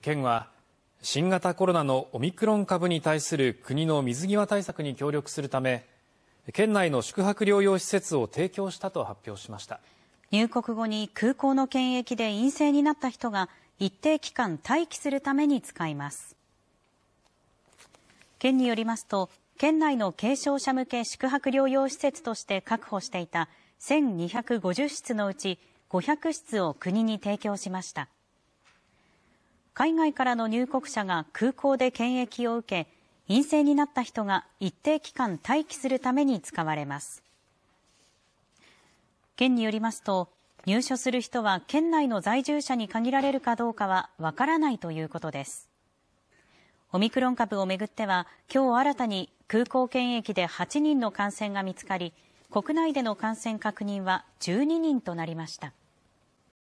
県は新型コロナのオミクロン株に対する国の水際対策に協力するため県内の宿泊療養施設を提供したと発表しました入国後に空港の検疫で陰性になった人が一定期間待機するために使います県によりますと県内の軽症者向け宿泊療養施設として確保していた1250室のうち500室を国に提供しました海外からの入国者が空港で検疫を受け、陰性になった人が一定期間待機するために使われます。県によりますと、入所する人は県内の在住者に限られるかどうかはわからないということです。オミクロン株をめぐっては、今日新たに空港検疫で8人の感染が見つかり、国内での感染確認は12人となりました。